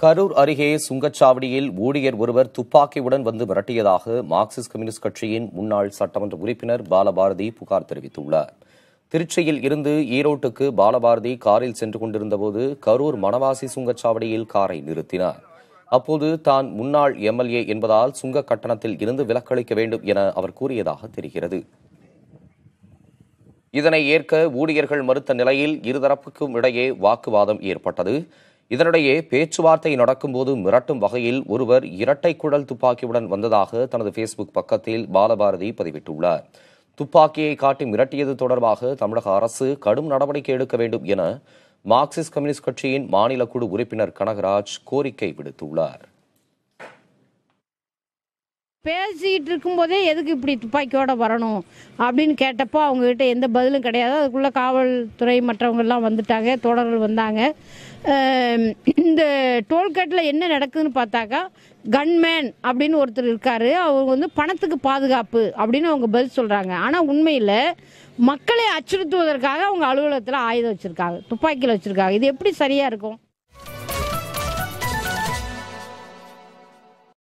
கரூர் அருகே சுங்கச்சாவடியில் ஊழியர் ஒருவர் துப்பாக்கியுடன் வந்து மிரட்டியதாக மார்க்சிஸ்ட் கம்யூனிஸ்ட் கட்சியின் முன்னாள் சட்டமன்ற உறுப்பினர் பாலபாரதி புகார் தெரிவித்துள்ளார் திருச்சியில் இருந்து ஈரோட்டுக்கு பாலபாரதி காரில் சென்று கொண்டிருந்தபோது கரூர் மணவாசி சுங்கச்சாவடியில் காரை நிறுத்தினார் அப்போது தான் முன்னாள் எம்எல்ஏ என்பதால் சுங்க கட்டணத்தில் இருந்து விலக்களிக்க வேண்டும் என அவர் கூறியதாக தெரிகிறது இதனை ஏற்க ஊழியர்கள் மறுத்த நிலையில் இருதரப்புக்கும் இடையே வாக்குவாதம் ஏற்பட்டது இதனிடையே பேச்சுவார்த்தை நடக்கும்போது மிரட்டும் வகையில் ஒருவர் இரட்டை குழல் துப்பாக்கியுடன் வந்ததாக தனது ஃபேஸ்புக் பக்கத்தில் பாலபாரதி பதிவிட்டுள்ளார் துப்பாக்கியை காட்டி மிரட்டியது தொடர்பாக தமிழக அரசு கடும் நடவடிக்கை எடுக்க வேண்டும் என மார்க்சிஸ்ட் கம்யூனிஸ்ட் கட்சியின் மாநில குழு உறுப்பினர் கனகராஜ் கோரிக்கை விடுத்துள்ளார் பேசிக்கிட்டு இருக்கும்போதே எதுக்கு இப்படி துப்பாக்கியோடு வரணும் அப்படின்னு கேட்டப்போ அவங்கக்கிட்ட எந்த பதிலும் கிடையாது அதுக்குள்ளே காவல்துறை மற்றவங்கெல்லாம் வந்துட்டாங்க தோழர்கள் வந்தாங்க இந்த டோல்கேட்டில் என்ன நடக்குதுன்னு பார்த்தாக்கா கன்மேன் அப்படின்னு ஒருத்தர் இருக்கார் அவங்க வந்து பணத்துக்கு பாதுகாப்பு அப்படின்னு அவங்க பதில் சொல்கிறாங்க ஆனால் உண்மையில் மக்களை அச்சுறுத்துவதற்காக அவங்க அலுவலகத்தில் ஆயுதம் வச்சுருக்காங்க துப்பாக்கியில் வச்சுருக்காங்க இது எப்படி சரியாக இருக்கும்